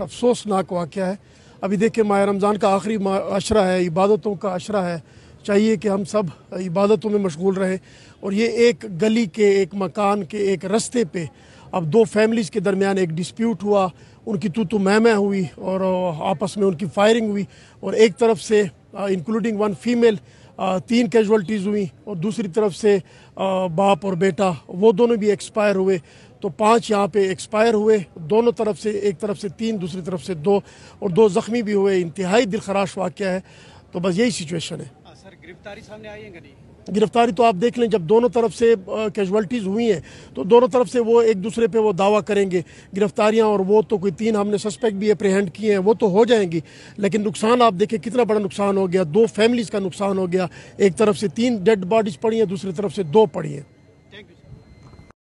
अच्छा अफसोसनाक वाक़ है अभी देखिए माह रमज़ान का आखिरी अशरा है इबादतों का अशरा है चाहिए कि हम सब इबादतों में मशगूल रहें और ये एक गली के एक मकान के एक रस्ते पे अब दो फैमिलीज़ के दरमियान एक डिस्प्यूट हुआ उनकी तो तो मैमह हुई और आपस में उनकी फायरिंग हुई और एक तरफ से इंक्लूडिंग वन फीमेल तीन कैजुअल्टीज़ हुई और दूसरी तरफ से बाप और बेटा वो दोनों भी एक्सपायर हुए तो पाँच यहाँ पे एक्सपायर हुए दोनों तरफ से एक तरफ से तीन दूसरी तरफ से दो और दो ज़ख्मी भी हुए इंतहाई दिलखराश वाक्य है तो बस यही सिचुएशन है हाँ, सर गिरफ्तारी सामने आई है गिरफ्तारी तो आप देख लें जब दोनों तरफ से कैजुअल्टीज हुई हैं तो दोनों तरफ से वो एक दूसरे पे वो दावा करेंगे गिरफ्तारियां और वो तो कोई तीन हमने सस्पेक्ट भी अप्रहेंड किए हैं वो तो हो जाएंगी लेकिन नुकसान आप देखें कितना बड़ा नुकसान हो गया दो फैमिलीज़ का नुकसान हो गया एक तरफ से तीन डेड बॉडीज़ पड़ी हैं दूसरी तरफ से दो पड़ी हैं